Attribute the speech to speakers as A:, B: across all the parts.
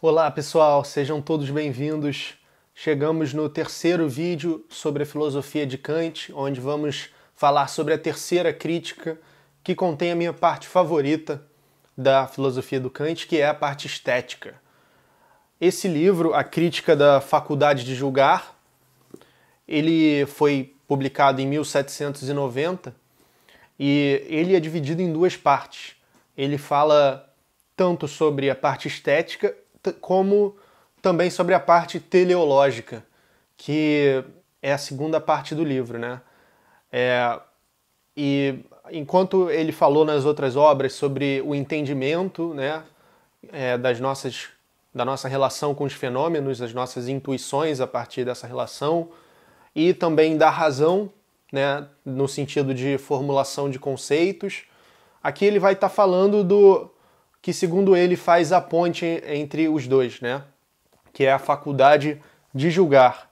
A: Olá pessoal, sejam todos bem-vindos. Chegamos no terceiro vídeo sobre a filosofia de Kant, onde vamos falar sobre a terceira crítica, que contém a minha parte favorita da filosofia do Kant, que é a parte estética. Esse livro, A Crítica da Faculdade de Julgar, ele foi publicado em 1790 e ele é dividido em duas partes. Ele fala tanto sobre a parte estética como também sobre a parte teleológica, que é a segunda parte do livro, né? É, e enquanto ele falou nas outras obras sobre o entendimento, né, é, das nossas da nossa relação com os fenômenos, das nossas intuições a partir dessa relação e também da razão, né, no sentido de formulação de conceitos. Aqui ele vai estar tá falando do que, segundo ele, faz a ponte entre os dois, né? que é a faculdade de julgar.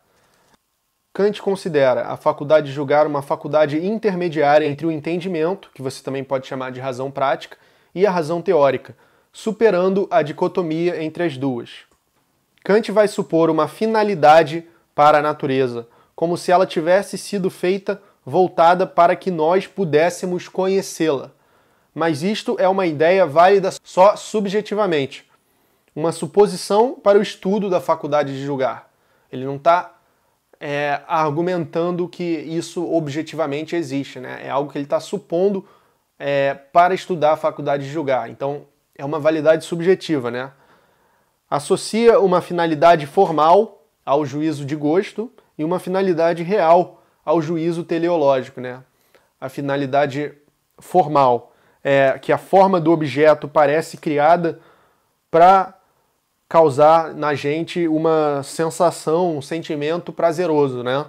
A: Kant considera a faculdade de julgar uma faculdade intermediária entre o entendimento, que você também pode chamar de razão prática, e a razão teórica, superando a dicotomia entre as duas. Kant vai supor uma finalidade para a natureza, como se ela tivesse sido feita voltada para que nós pudéssemos conhecê-la mas isto é uma ideia válida só subjetivamente, uma suposição para o estudo da faculdade de julgar. Ele não está é, argumentando que isso objetivamente existe, né? É algo que ele está supondo é, para estudar a faculdade de julgar. Então, é uma validade subjetiva, né? Associa uma finalidade formal ao juízo de gosto e uma finalidade real ao juízo teleológico, né? A finalidade formal é, que a forma do objeto parece criada para causar na gente uma sensação, um sentimento prazeroso, né?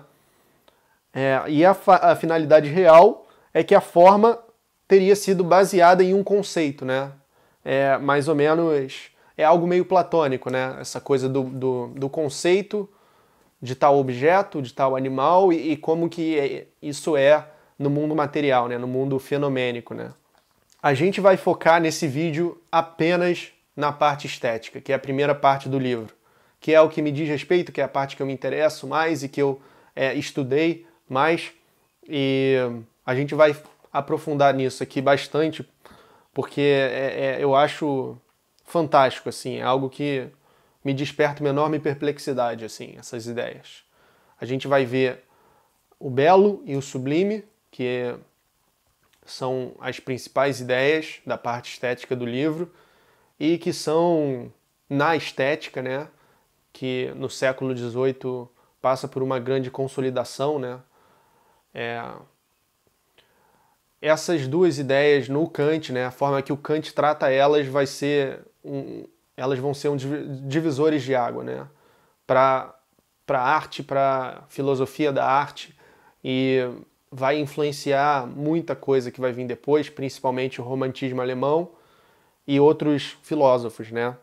A: É, e a, a, finalidade real é que a forma teria sido baseada em um conceito, né? É, mais ou menos é algo meio platônico, né? Essa coisa do, do, do conceito de tal objeto, de tal animal e, e como que é, isso é no mundo material, né? No mundo fenomênico, né? A gente vai focar nesse vídeo apenas na parte estética, que é a primeira parte do livro, que é o que me diz respeito, que é a parte que eu me interesso mais e que eu é, estudei mais. E a gente vai aprofundar nisso aqui bastante, porque é, é, eu acho fantástico, assim, é algo que me desperta uma enorme perplexidade, assim, essas ideias. A gente vai ver o belo e o sublime, que é são as principais ideias da parte estética do livro e que são na estética, né, que no século XVIII passa por uma grande consolidação, né. É... Essas duas ideias no Kant, né, a forma que o Kant trata elas vai ser um, elas vão ser um divisores de água, né, para para arte, para filosofia da arte e vai influenciar muita coisa que vai vir depois, principalmente o romantismo alemão e outros filósofos, né?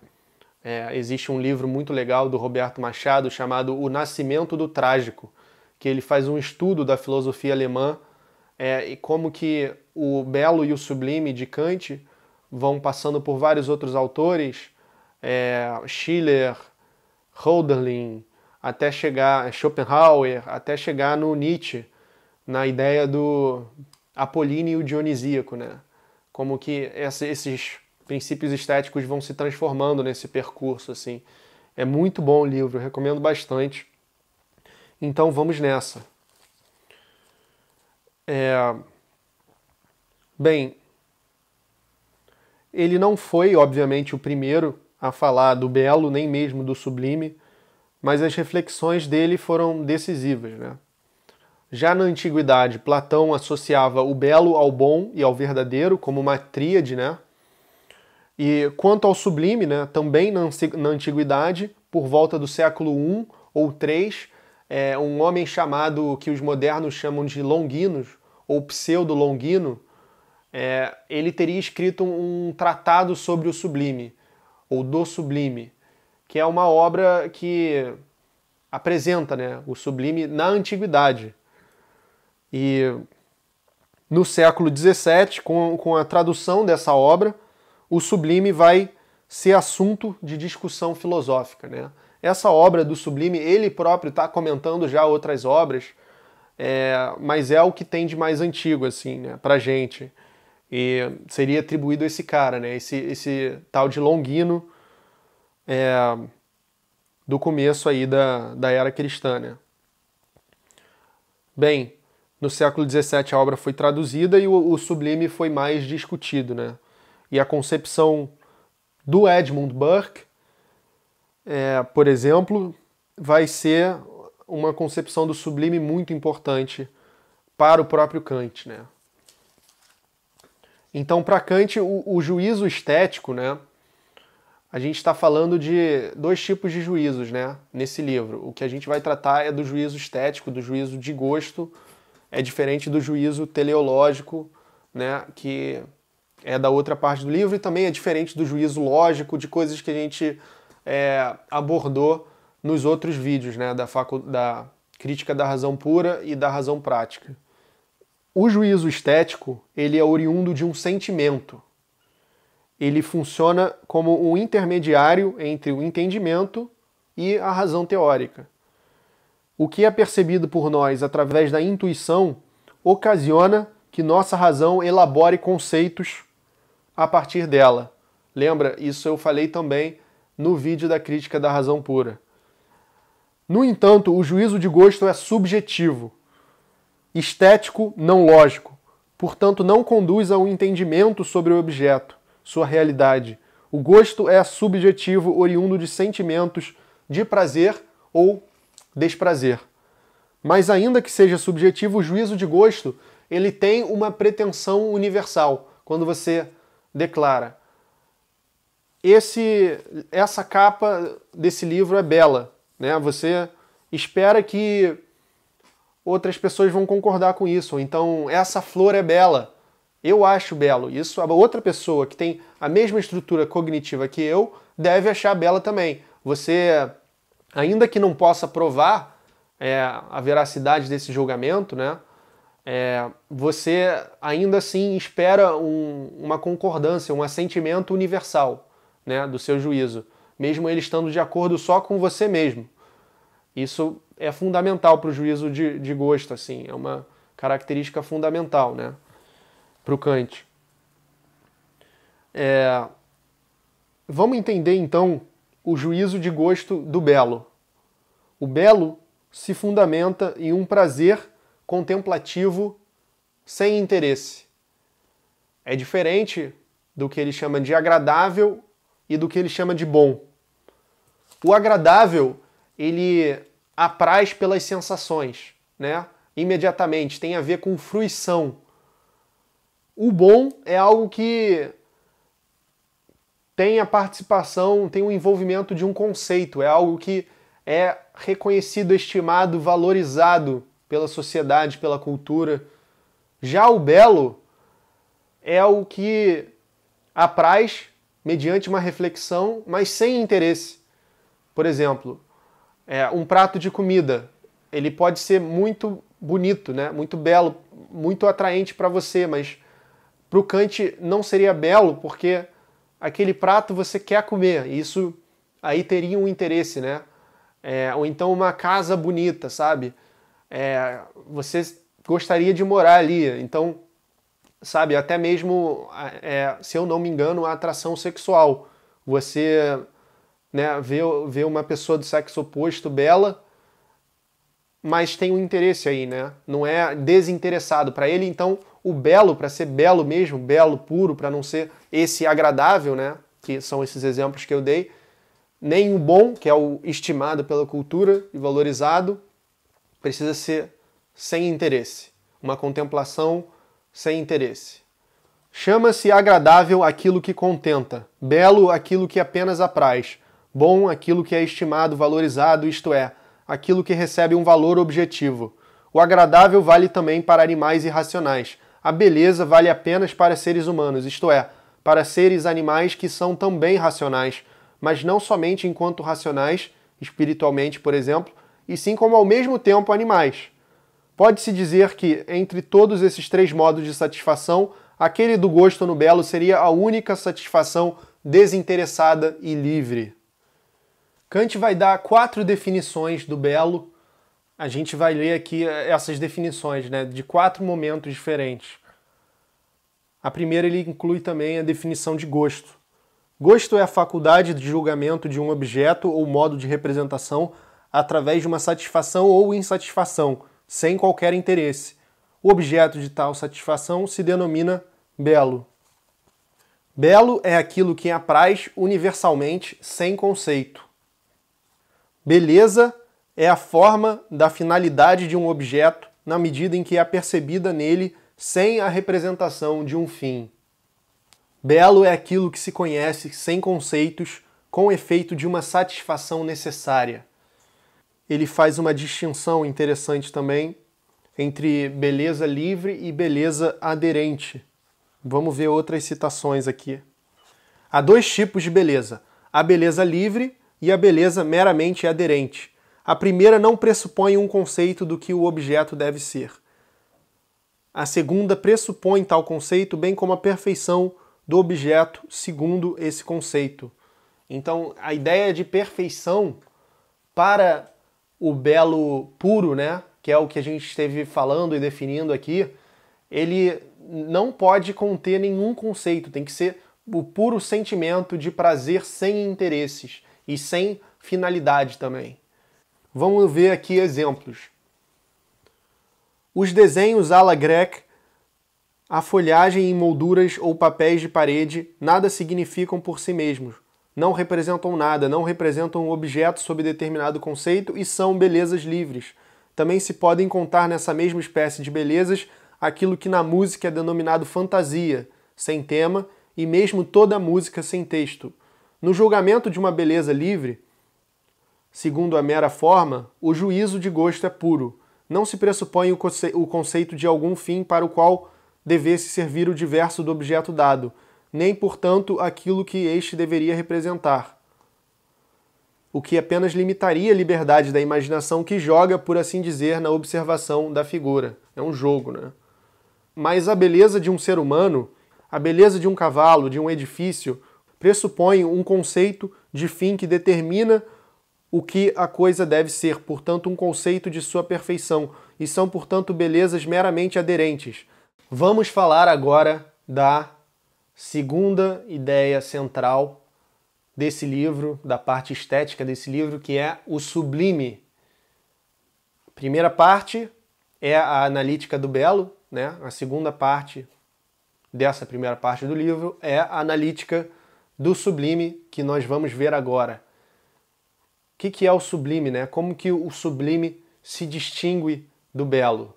A: É, existe um livro muito legal do Roberto Machado chamado O Nascimento do Trágico, que ele faz um estudo da filosofia alemã é, e como que o belo e o sublime de Kant vão passando por vários outros autores, é, Schiller, Hölderlin, até chegar Schopenhauer, até chegar no Nietzsche, na ideia do Apolíneo e o Dionisíaco, né? Como que esses princípios estéticos vão se transformando nesse percurso, assim. É muito bom o livro, recomendo bastante. Então vamos nessa. É... Bem, ele não foi, obviamente, o primeiro a falar do belo, nem mesmo do sublime, mas as reflexões dele foram decisivas, né? Já na antiguidade, Platão associava o belo ao bom e ao verdadeiro como uma tríade, né? E quanto ao sublime, né, também na antiguidade, por volta do século I ou III, é, um homem chamado que os modernos chamam de Longinos ou pseudo-Longino, é, ele teria escrito um tratado sobre o sublime ou do sublime, que é uma obra que apresenta né, o sublime na antiguidade. E no século XVII, com, com a tradução dessa obra, o sublime vai ser assunto de discussão filosófica. Né? Essa obra do sublime, ele próprio está comentando já outras obras, é, mas é o que tem de mais antigo assim, né, para gente. E seria atribuído a esse cara, né, esse, esse tal de Longino, é, do começo aí da, da era cristã. Né? Bem, no século XVII a obra foi traduzida e o, o sublime foi mais discutido, né? E a concepção do Edmund Burke, é, por exemplo, vai ser uma concepção do sublime muito importante para o próprio Kant, né? Então, para Kant, o, o, juízo estético, né? A gente está falando de dois tipos de juízos, né? Nesse livro, o que a gente vai tratar é do juízo estético, do juízo de gosto é diferente do juízo teleológico, né, que é da outra parte do livro, e também é diferente do juízo lógico, de coisas que a gente é, abordou nos outros vídeos, né, da, facu da crítica da razão pura e da razão prática. O juízo estético, ele é oriundo de um sentimento. Ele funciona como um intermediário entre o entendimento e a razão teórica. O que é percebido por nós através da intuição ocasiona que nossa razão elabore conceitos a partir dela. Lembra? Isso eu falei também no vídeo da crítica da razão pura. No entanto, o juízo de gosto é subjetivo, estético, não lógico. Portanto, não conduz a um entendimento sobre o objeto, sua realidade. O gosto é subjetivo, oriundo de sentimentos de prazer ou desprazer. Mas ainda que seja subjetivo, o juízo de gosto, ele tem uma pretensão universal. Quando você declara esse essa capa desse livro é bela, né? Você espera que outras pessoas vão concordar com isso, então essa flor é bela. Eu acho belo. Isso a outra pessoa que tem a mesma estrutura cognitiva que eu deve achar bela também. Você ainda que não possa provar é, a veracidade desse julgamento, né, é, você ainda assim espera um, uma concordância, um assentimento universal né, do seu juízo, mesmo ele estando de acordo só com você mesmo. Isso é fundamental para o juízo de, de gosto, assim, é uma característica fundamental né, para o Kant. É, vamos entender então o juízo de gosto do belo. O belo se fundamenta em um prazer contemplativo sem interesse. É diferente do que ele chama de agradável e do que ele chama de bom. O agradável, ele apraz pelas sensações, né? Imediatamente, tem a ver com fruição. O bom é algo que tem a participação, tem o envolvimento de um conceito, é algo que é reconhecido, estimado, valorizado pela sociedade, pela cultura. Já o belo é o que apraz mediante uma reflexão, mas sem interesse. Por exemplo, é, um prato de comida, ele pode ser muito bonito, né? muito belo, muito atraente para você, mas para o Kant não seria belo porque aquele prato você quer comer. Isso aí teria um interesse, né? É, ou então uma casa bonita, sabe? É, você gostaria de morar ali. Então, sabe, até mesmo, é, é, se eu não me engano, a atração sexual. Você né, vê, vê uma pessoa do sexo oposto bela mas tem um interesse aí, né? Não é desinteressado para ele, então o belo para ser belo mesmo, belo puro, para não ser esse agradável, né? Que são esses exemplos que eu dei, nem o bom, que é o estimado pela cultura e valorizado, precisa ser sem interesse, uma contemplação sem interesse. Chama-se agradável aquilo que contenta, belo aquilo que apenas apraz, bom aquilo que é estimado, valorizado, isto é, aquilo que recebe um valor objetivo. O agradável vale também para animais irracionais, a beleza vale apenas para seres humanos, isto é, para seres animais que são também racionais, mas não somente enquanto racionais, espiritualmente, por exemplo, e sim como ao mesmo tempo animais. Pode-se dizer que, entre todos esses três modos de satisfação, aquele do gosto no belo seria a única satisfação desinteressada e livre. Kant vai dar quatro definições do belo a gente vai ler aqui eh, essas definições, né, de quatro momentos diferentes. A primeira ele inclui também a definição de gosto. Gosto é a faculdade de julgamento de um objeto ou modo de representação através de uma satisfação ou insatisfação, sem qualquer interesse. O objeto de tal satisfação se denomina belo. Belo é aquilo que apraz universalmente, sem conceito. Beleza é a forma da finalidade de um objeto na medida em que é percebida nele sem a representação de um fim. Belo é aquilo que se conhece sem conceitos, com efeito de uma satisfação necessária. Ele faz uma distinção interessante também entre beleza livre e beleza aderente. Vamos ver outras citações aqui. Há dois tipos de beleza: a beleza livre e a beleza meramente aderente. A primeira não pressupõe um conceito do que o objeto deve ser. A segunda pressupõe tal conceito, bem como a perfeição do objeto segundo esse conceito. Então, a ideia de perfeição para o belo puro, né, que é o que a gente esteve falando e definindo aqui, ele não pode conter nenhum conceito, tem que ser o puro sentimento de prazer sem interesses e sem finalidade também. Vamos ver aqui exemplos. Os desenhos à la grecque, a folhagem em molduras ou papéis de parede, nada significam por si mesmos. Não representam nada, não representam um objeto sob determinado conceito e são belezas livres. Também se podem contar nessa mesma espécie de belezas aquilo que na música é denominado fantasia, sem tema, e mesmo toda música sem texto. No julgamento de uma beleza livre, Segundo a mera forma, o juízo de gosto é puro. Não se pressupõe o conceito de algum fim para o qual devesse servir o diverso do objeto dado, nem, portanto, aquilo que este deveria representar. O que apenas limitaria a liberdade da imaginação que joga, por assim dizer, na observação da figura. É um jogo, né? Mas a beleza de um ser humano, a beleza de um cavalo, de um edifício, pressupõe um conceito de fim que determina o que a coisa deve ser, portanto, um conceito de sua perfeição, e são, portanto, belezas meramente aderentes. Vamos falar agora da segunda ideia central desse livro, da parte estética desse livro, que é o sublime. primeira parte é a analítica do belo, né? A segunda parte dessa primeira parte do livro é a analítica do sublime que nós vamos ver agora que, que é o sublime, né? Como que o sublime se distingue do belo?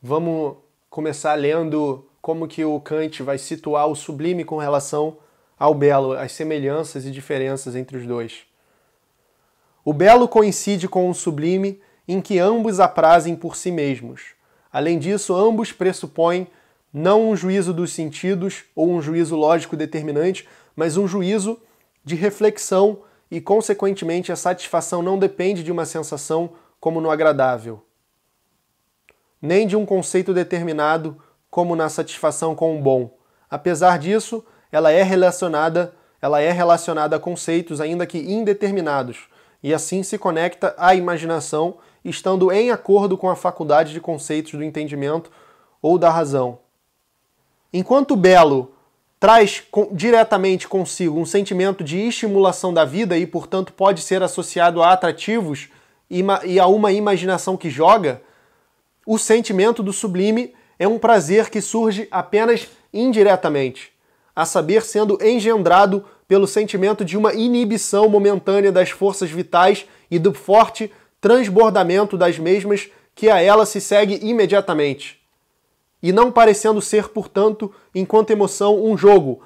A: Vamos começar lendo como que o Kant vai situar o sublime com relação ao belo, as semelhanças e diferenças entre os dois. O belo coincide com o sublime em que ambos aprazem por si mesmos. Além disso, ambos pressupõem não um juízo dos sentidos ou um juízo lógico determinante, mas um juízo de reflexão e, consequentemente, a satisfação não depende de uma sensação como no agradável, nem de um conceito determinado como na satisfação com o bom. Apesar disso, ela é relacionada, ela é relacionada a conceitos ainda que indeterminados, e assim se conecta à imaginação, estando em acordo com a faculdade de conceitos do entendimento ou da razão. Enquanto belo traz com, diretamente consigo um sentimento de estimulação da vida e, portanto, pode ser associado a atrativos e, e a uma imaginação que joga, o sentimento do sublime é um prazer que surge apenas indiretamente, a saber, sendo engendrado pelo sentimento de uma inibição momentânea das forças vitais e do forte transbordamento das mesmas que a ela se segue imediatamente e não parecendo ser, portanto, enquanto emoção, um jogo,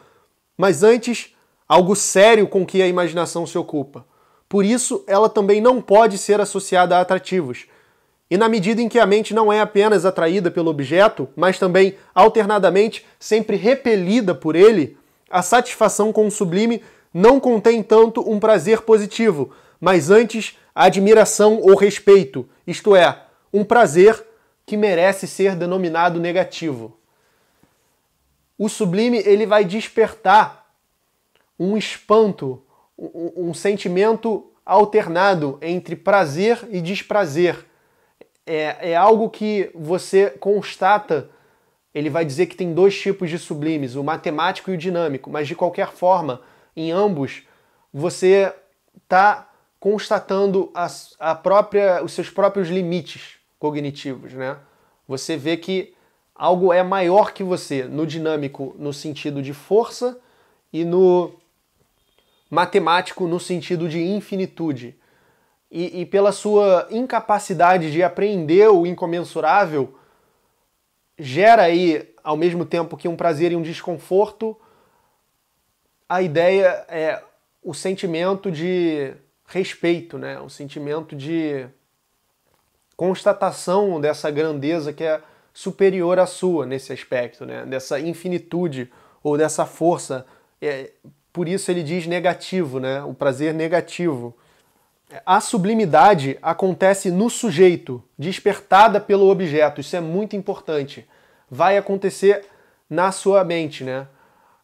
A: mas antes algo sério com que a imaginação se ocupa. Por isso, ela também não pode ser associada a atrativos. E na medida em que a mente não é apenas atraída pelo objeto, mas também, alternadamente, sempre repelida por ele, a satisfação com o sublime não contém tanto um prazer positivo, mas antes admiração ou respeito, isto é, um prazer que merece ser denominado negativo. O sublime ele vai despertar um espanto, um, um sentimento alternado entre prazer e desprazer. É, é algo que você constata. Ele vai dizer que tem dois tipos de sublimes, o matemático e o dinâmico, mas de qualquer forma, em ambos, você está constatando a própria, os seus próprios limites cognitivos, né? Você vê que algo é maior que você no dinâmico, no sentido de força, e no matemático, no sentido de infinitude. E, e pela sua incapacidade de apreender o incomensurável, gera aí, ao mesmo tempo que um prazer e um desconforto, a ideia é o sentimento de respeito, né? O sentimento de constatação dessa grandeza que é superior à sua nesse aspecto, né? dessa infinitude ou dessa força. É, por isso ele diz negativo, né? o prazer negativo. A sublimidade acontece no sujeito, despertada pelo objeto, isso é muito importante. Vai acontecer na sua mente, né?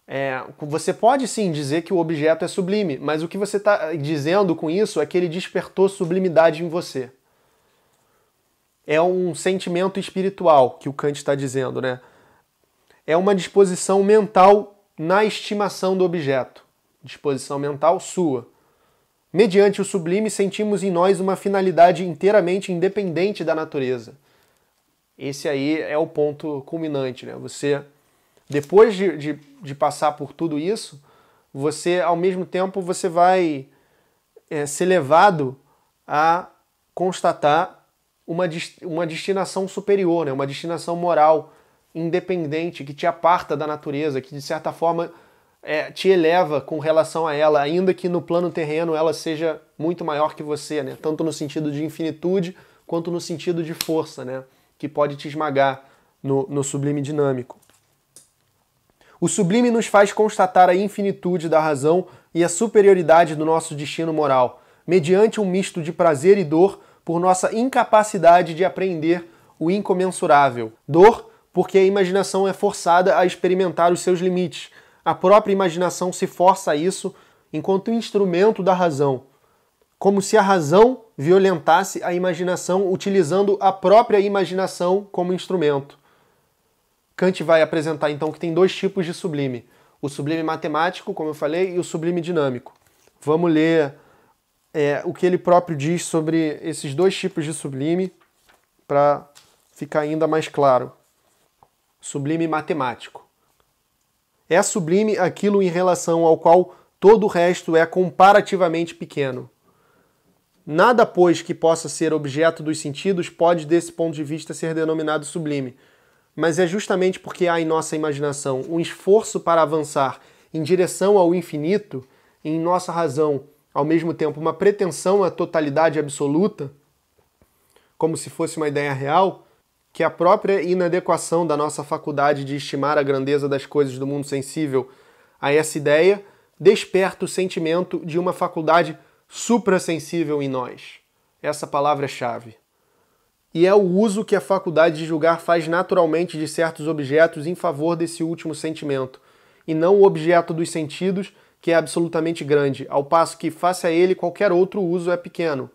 A: É, você pode sim dizer que o objeto é sublime, mas o que você está dizendo com isso é que ele despertou sublimidade em você é um sentimento espiritual que o Kant está dizendo, né? É uma disposição mental na estimação do objeto, disposição mental sua. Mediante o sublime, sentimos em nós uma finalidade inteiramente independente da natureza. Esse aí é o ponto culminante, né? Você, depois de, de, de passar por tudo isso, você, ao mesmo tempo, você vai é, ser levado a constatar uma, uma destinação superior, né? uma destinação moral independente que te aparta da natureza, que de certa forma é, te eleva com relação a ela, ainda que no plano terreno ela seja muito maior que você, né? tanto no sentido de infinitude quanto no sentido de força, né? que pode te esmagar no, no sublime dinâmico. O sublime nos faz constatar a infinitude da razão e a superioridade do nosso destino moral, mediante um misto de prazer e dor por nossa incapacidade de aprender o incomensurável. Dor, porque a imaginação é forçada a experimentar os seus limites. A própria imaginação se força a isso enquanto instrumento da razão. Como se a razão violentasse a imaginação utilizando a própria imaginação como instrumento. Kant vai apresentar então que tem dois tipos de sublime: o sublime matemático, como eu falei, e o sublime dinâmico. Vamos ler é, o que ele próprio diz sobre esses dois tipos de sublime para ficar ainda mais claro. Sublime matemático. É sublime aquilo em relação ao qual todo o resto é comparativamente pequeno. Nada, pois, que possa ser objeto dos sentidos pode, desse ponto de vista, ser denominado sublime. Mas é justamente porque há em nossa imaginação um esforço para avançar em direção ao infinito, em nossa razão ao mesmo tempo uma pretensão à totalidade absoluta, como se fosse uma ideia real, que a própria inadequação da nossa faculdade de estimar a grandeza das coisas do mundo sensível a essa ideia desperta o sentimento de uma faculdade suprassensível em nós. Essa palavra-chave. E é o uso que a faculdade de julgar faz naturalmente de certos objetos em favor desse último sentimento, e não o objeto dos sentidos que é absolutamente grande, ao passo que, face a ele, qualquer outro uso é pequeno.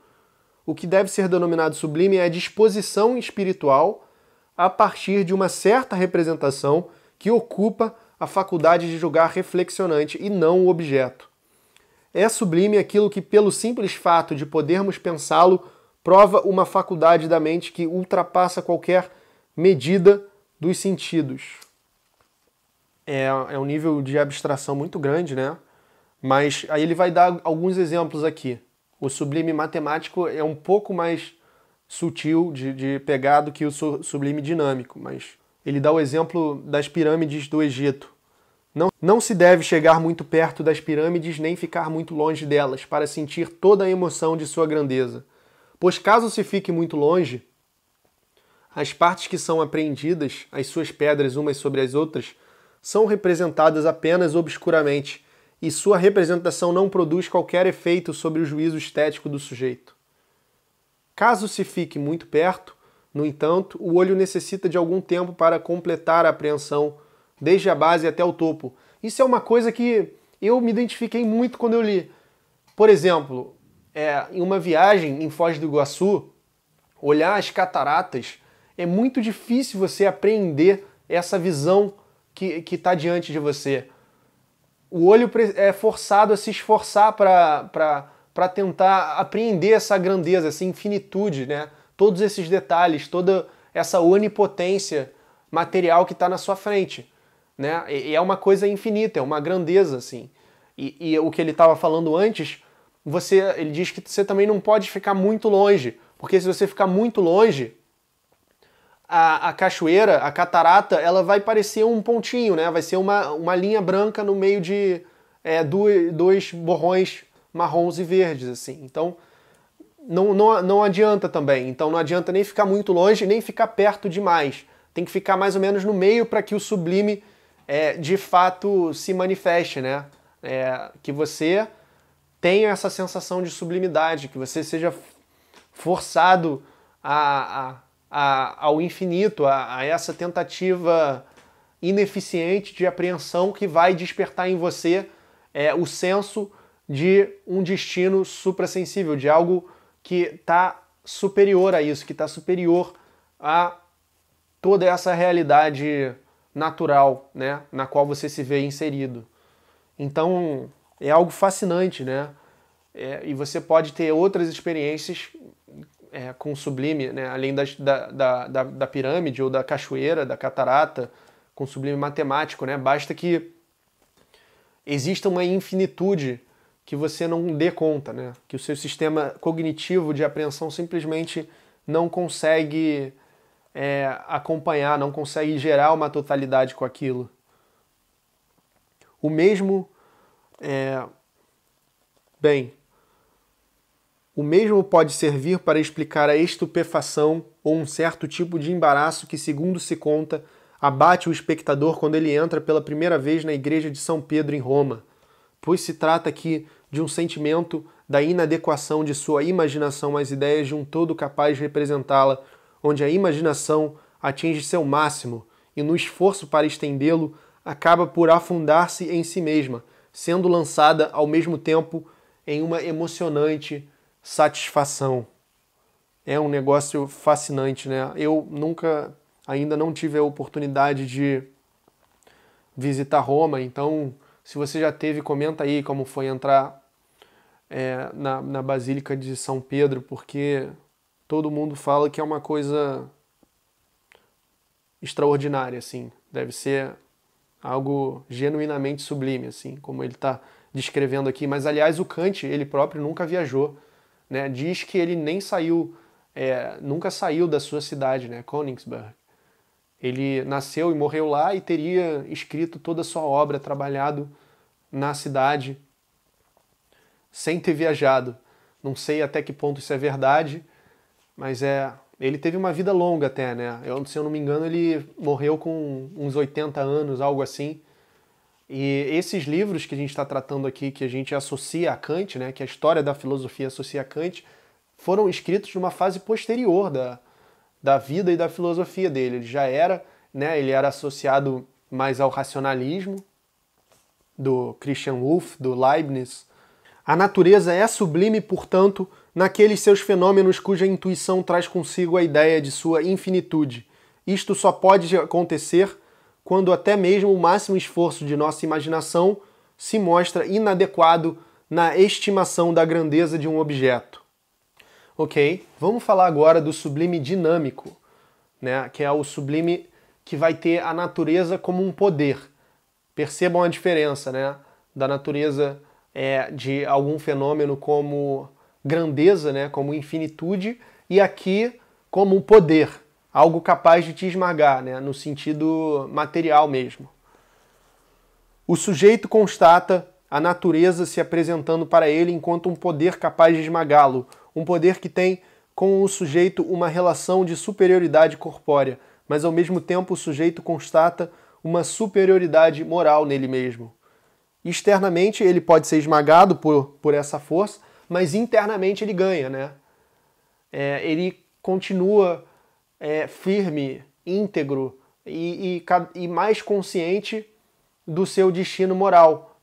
A: O que deve ser denominado sublime é a disposição espiritual a partir de uma certa representação que ocupa a faculdade de julgar reflexionante e não o objeto. É sublime aquilo que, pelo simples fato de podermos pensá-lo, prova uma faculdade da mente que ultrapassa qualquer medida dos sentidos. É, é um nível de abstração muito grande, né? Mas aí ele vai dar alguns exemplos aqui. O sublime matemático é um pouco mais sutil de, de pegar do que o sublime dinâmico, mas ele dá o exemplo das pirâmides do Egito. Não, não se deve chegar muito perto das pirâmides nem ficar muito longe delas para sentir toda a emoção de sua grandeza. Pois caso se fique muito longe, as partes que são apreendidas, as suas pedras umas sobre as outras, são representadas apenas obscuramente e sua representação não produz qualquer efeito sobre o juízo estético do sujeito. Caso se fique muito perto, no entanto, o olho necessita de algum tempo para completar a apreensão, desde a base até o topo. Isso é uma coisa que eu me identifiquei muito quando eu li. Por exemplo, é, em uma viagem em Foz do Iguaçu, olhar as cataratas, é muito difícil você apreender essa visão que está diante de você o olho é forçado a se esforçar para tentar apreender essa grandeza, essa infinitude, né? todos esses detalhes, toda essa onipotência material que está na sua frente. Né? E, é uma coisa infinita, é uma grandeza. assim. E, e o que ele estava falando antes, você, ele diz que você também não pode ficar muito longe, porque se você ficar muito longe, a, a, cachoeira, a catarata, ela vai parecer um pontinho, né? Vai ser uma, uma linha branca no meio de é, dois, dois borrões marrons e verdes, assim. Então, não, não, não adianta também. Então, não adianta nem ficar muito longe, nem ficar perto demais. Tem que ficar mais ou menos no meio para que o sublime é, de fato se manifeste, né? É, que você tenha essa sensação de sublimidade, que você seja forçado a, a a, ao infinito, a, a essa tentativa ineficiente de apreensão que vai despertar em você é, o senso de um destino suprassensível, de algo que está superior a isso, que está superior a toda essa realidade natural, né, na qual você se vê inserido. Então é algo fascinante, né? É, e você pode ter outras experiências é, com o sublime, né, além das, da, da, da, da, pirâmide ou da cachoeira, da catarata, com o sublime matemático, né? Basta que exista uma infinitude que você não dê conta, né? Que o seu sistema cognitivo de apreensão simplesmente não consegue é, acompanhar, não consegue gerar uma totalidade com aquilo. O mesmo, é, bem, o mesmo pode servir para explicar a estupefação ou um certo tipo de embaraço que, segundo se conta, abate o espectador quando ele entra pela primeira vez na igreja de São Pedro em Roma, pois se trata aqui de um sentimento da inadequação de sua imaginação às ideias de um todo capaz de representá-la, onde a imaginação atinge seu máximo e, no esforço para estendê-lo, acaba por afundar-se em si mesma, sendo lançada ao mesmo tempo em uma emocionante satisfação. É um negócio fascinante, né? Eu nunca, ainda não tive a oportunidade de visitar Roma, então se você já teve, comenta aí como foi entrar é, na, na Basílica de São Pedro, porque todo mundo fala que é uma coisa extraordinária, assim. Deve ser algo genuinamente sublime, assim, como ele está descrevendo aqui. Mas, aliás, o Kant, ele próprio nunca viajou né? Diz que ele nem saiu, é, nunca saiu da sua cidade, né? Königsberg. Ele nasceu e morreu lá e teria escrito toda a sua obra, trabalhado na cidade, sem ter viajado. Não sei até que ponto isso é verdade, mas é. Ele teve uma vida longa até, né? Eu, se eu não me engano, ele morreu com uns 80 anos, algo assim. E esses livros que a gente está tratando aqui, que a gente associa a Kant, né, que a história da filosofia associa a Kant, foram escritos numa fase posterior da, da vida e da filosofia dele. Ele já era, né, ele era associado mais ao racionalismo do Christian Wolff, do Leibniz. A natureza é sublime, portanto, naqueles seus fenômenos cuja intuição traz consigo a ideia de sua infinitude. Isto só pode acontecer quando até mesmo o máximo esforço de nossa imaginação se mostra inadequado na estimação da grandeza de um objeto. Ok, vamos falar agora do sublime dinâmico, né, que é o sublime que vai ter a natureza como um poder. Percebam a diferença né, da natureza é, de algum fenômeno como grandeza, né, como infinitude, e aqui como poder algo capaz de te esmagar, né, no sentido material mesmo. O sujeito constata a natureza se apresentando para ele enquanto um poder capaz de esmagá-lo, um poder que tem com o sujeito uma relação de superioridade corpórea, mas ao mesmo tempo o sujeito constata uma superioridade moral nele mesmo. Externamente ele pode ser esmagado por, por essa força, mas internamente ele ganha, né? É, ele continua é, firme, íntegro e, e, e mais consciente do seu destino moral.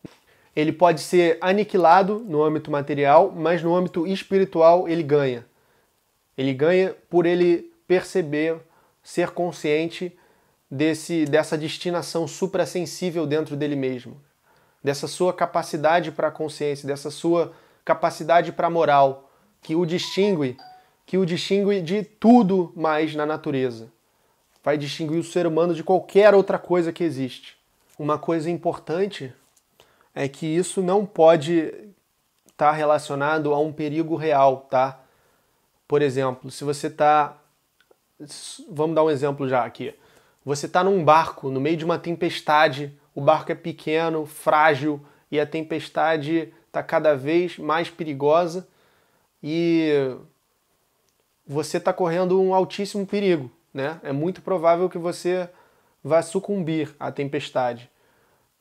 A: Ele pode ser aniquilado no âmbito material, mas no âmbito espiritual ele ganha. Ele ganha por ele perceber, ser consciente desse, dessa destinação suprassensível dentro dele mesmo, dessa sua capacidade para a consciência, dessa sua capacidade para a moral, que o distingue que o distingue de tudo mais na natureza. Vai distinguir o ser humano de qualquer outra coisa que existe. Uma coisa importante é que isso não pode estar tá relacionado a um perigo real, tá? Por exemplo, se você está. Vamos dar um exemplo já aqui. Você está num barco no meio de uma tempestade, o barco é pequeno, frágil e a tempestade está cada vez mais perigosa e você está correndo um altíssimo perigo, né? É muito provável que você vá sucumbir à tempestade.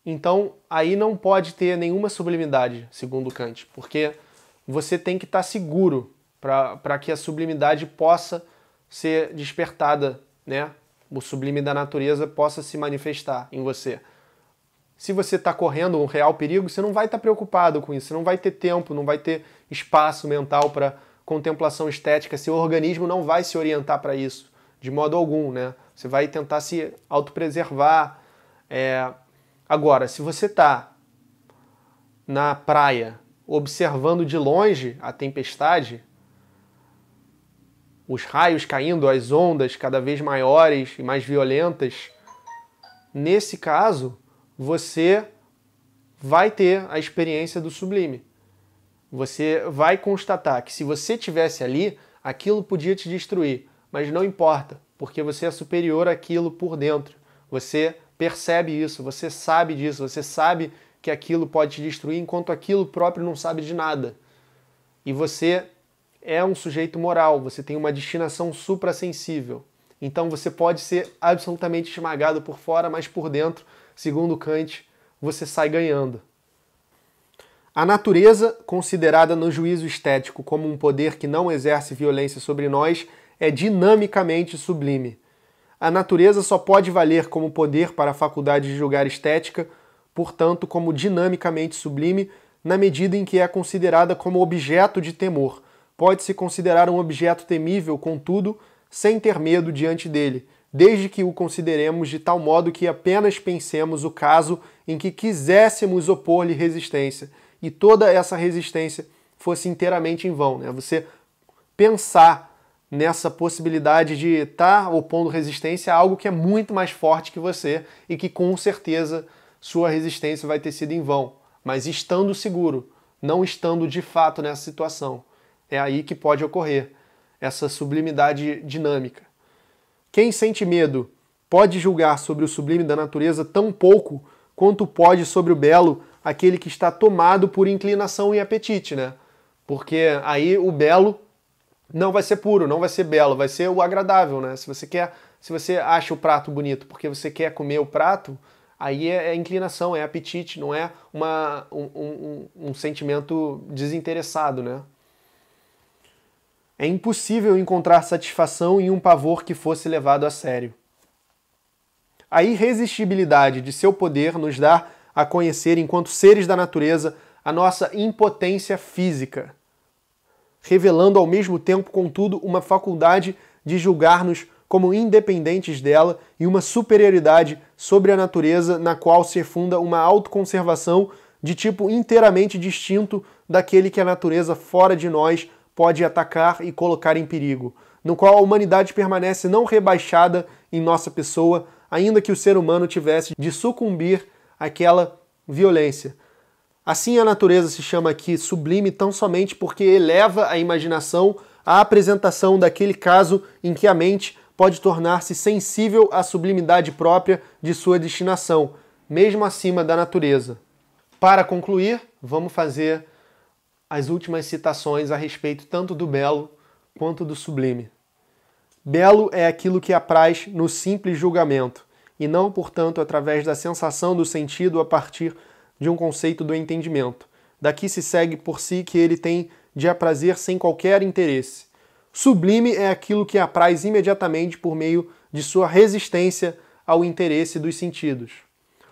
A: Então, aí não pode ter nenhuma sublimidade, segundo Kant, porque você tem que estar tá seguro para que a sublimidade possa ser despertada, né? O sublime da natureza possa se manifestar em você. Se você está correndo um real perigo, você não vai estar tá preocupado com isso, você não vai ter tempo, não vai ter espaço mental para contemplação estética, seu organismo não vai se orientar para isso, de modo algum, né? Você vai tentar se autopreservar. É... Agora, se você está na praia observando de longe a tempestade, os raios caindo, as ondas cada vez maiores e mais violentas, nesse caso, você vai ter a experiência do sublime. Você vai constatar que se você tivesse ali, aquilo podia te destruir, mas não importa, porque você é superior àquilo por dentro. Você percebe isso, você sabe disso, você sabe que aquilo pode te destruir, enquanto aquilo próprio não sabe de nada. E você é um sujeito moral, você tem uma destinação suprassensível. Então você pode ser absolutamente esmagado por fora, mas por dentro, segundo Kant, você sai ganhando. A natureza, considerada no juízo estético como um poder que não exerce violência sobre nós, é dinamicamente sublime. A natureza só pode valer como poder para a faculdade de julgar estética, portanto, como dinamicamente sublime, na medida em que é considerada como objeto de temor. Pode-se considerar um objeto temível, contudo, sem ter medo diante dele, desde que o consideremos de tal modo que apenas pensemos o caso em que quiséssemos opor-lhe resistência e toda essa resistência fosse inteiramente em vão. Né? Você pensar nessa possibilidade de estar tá opondo resistência a algo que é muito mais forte que você e que com certeza sua resistência vai ter sido em vão. Mas estando seguro, não estando de fato nessa situação, é aí que pode ocorrer essa sublimidade dinâmica. Quem sente medo pode julgar sobre o sublime da natureza tão pouco quanto pode sobre o belo aquele que está tomado por inclinação e apetite, né? Porque aí o belo não vai ser puro, não vai ser belo, vai ser o agradável, né? Se você quer, se você acha o prato bonito porque você quer comer o prato, aí é, é inclinação, é apetite, não é uma, um, um, um sentimento desinteressado, né? É impossível encontrar satisfação em um pavor que fosse levado a sério. A irresistibilidade de seu poder nos dá a conhecer, enquanto seres da natureza, a nossa impotência física, revelando ao mesmo tempo, contudo, uma faculdade de julgar-nos como independentes dela e uma superioridade sobre a natureza na qual se funda uma autoconservação de tipo inteiramente distinto daquele que a natureza fora de nós pode atacar e colocar em perigo, no qual a humanidade permanece não rebaixada em nossa pessoa, ainda que o ser humano tivesse de sucumbir aquela violência. Assim a natureza se chama aqui sublime tão somente porque eleva a imaginação à apresentação daquele caso em que a mente pode tornar-se sensível à sublimidade própria de sua destinação, mesmo acima da natureza. Para concluir, vamos fazer as últimas citações a respeito tanto do belo quanto do sublime. Belo é aquilo que apraz no simples julgamento e não, portanto, através da sensação do sentido a partir de um conceito do entendimento. Daqui se segue por si que ele tem de aprazer sem qualquer interesse. Sublime é aquilo que apraz imediatamente por meio de sua resistência ao interesse dos sentidos.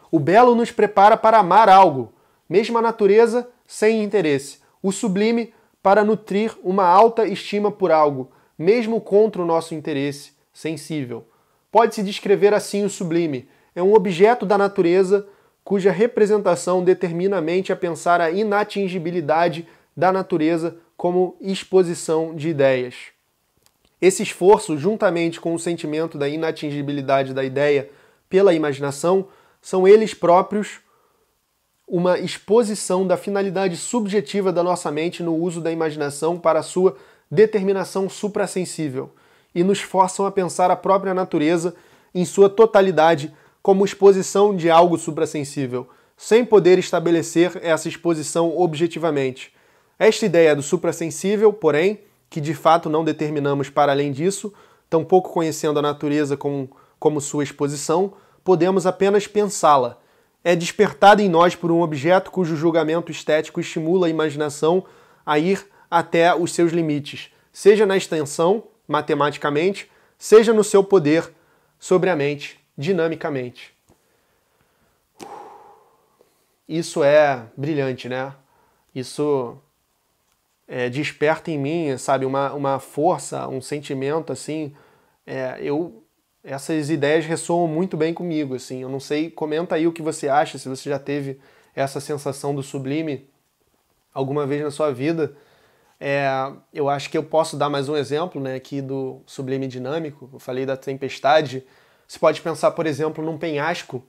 A: O belo nos prepara para amar algo, mesma natureza sem interesse. O sublime para nutrir uma alta estima por algo, mesmo contra o nosso interesse sensível pode-se descrever assim o sublime. É um objeto da natureza cuja representação determina a mente a pensar a inatingibilidade da natureza como exposição de ideias. Esse esforço, juntamente com o sentimento da inatingibilidade da ideia pela imaginação, são eles próprios uma exposição da finalidade subjetiva da nossa mente no uso da imaginação para sua determinação suprassensível e nos forçam a pensar a própria natureza em sua totalidade como exposição de algo suprassensível, sem poder estabelecer essa exposição objetivamente. Esta ideia do suprassensível, porém, que de fato não determinamos para além disso, tampouco conhecendo a natureza como, como sua exposição, podemos apenas pensá-la. É despertada em nós por um objeto cujo julgamento estético estimula a imaginação a ir até os seus limites, seja na extensão, matematicamente, seja no seu poder sobre a mente, dinamicamente. Isso é brilhante, né? Isso é, desperta em mim, sabe, uma, uma força, um sentimento, assim, é, eu essas ideias ressoam muito bem comigo, assim, eu não sei, comenta aí o que você acha, se você já teve essa sensação do sublime alguma vez na sua vida, é, eu acho que eu posso dar mais um exemplo né, aqui do sublime dinâmico. Eu falei da tempestade. Você pode pensar, por exemplo, num penhasco.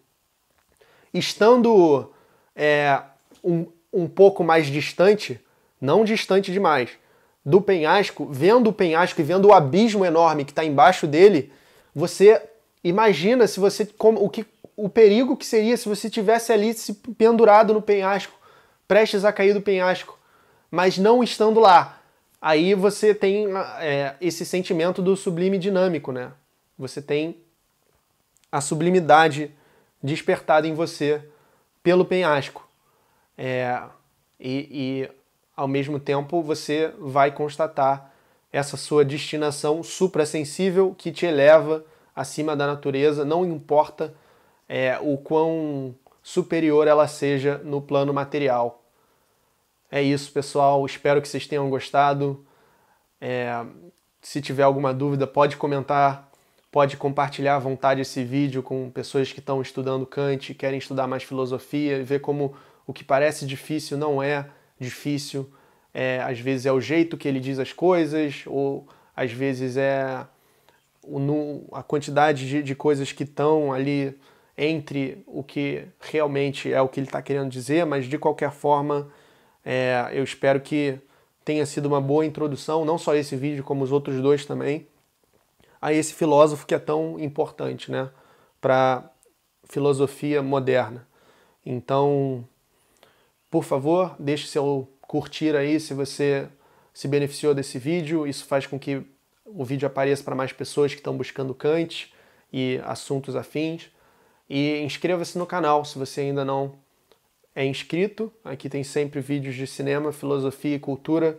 A: Estando é, um, um pouco mais distante, não distante demais, do penhasco, vendo o penhasco e vendo o abismo enorme que está embaixo dele, você imagina se você como, o, que, o perigo que seria se você tivesse ali se pendurado no penhasco, prestes a cair do penhasco mas não estando lá. Aí você tem é, esse sentimento do sublime dinâmico, né? Você tem a sublimidade despertada em você pelo penhasco. É, e, e, ao mesmo tempo, você vai constatar essa sua destinação suprassensível que te eleva acima da natureza, não importa é, o quão superior ela seja no plano material. É isso, pessoal. Espero que vocês tenham gostado. É, se tiver alguma dúvida, pode comentar, pode compartilhar à vontade esse vídeo com pessoas que estão estudando Kant, querem estudar mais filosofia e ver como o que parece difícil não é difícil. É, às vezes é o jeito que ele diz as coisas, ou às vezes é a quantidade de, de coisas que estão ali entre o que realmente é o que ele está querendo dizer, mas de qualquer forma é, eu espero que tenha sido uma boa introdução, não só esse vídeo, como os outros dois também, a esse filósofo que é tão importante né, para filosofia moderna. Então, por favor, deixe seu curtir aí se você se beneficiou desse vídeo. Isso faz com que o vídeo apareça para mais pessoas que estão buscando Kant e assuntos afins. E inscreva-se no canal se você ainda não é inscrito. Aqui tem sempre vídeos de cinema, filosofia e cultura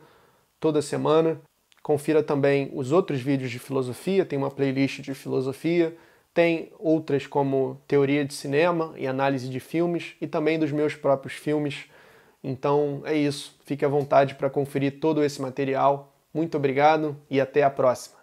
A: toda semana. Confira também os outros vídeos de filosofia, tem uma playlist de filosofia, tem outras como teoria de cinema e análise de filmes e também dos meus próprios filmes. Então é isso, fique à vontade para conferir todo esse material. Muito obrigado e até a próxima!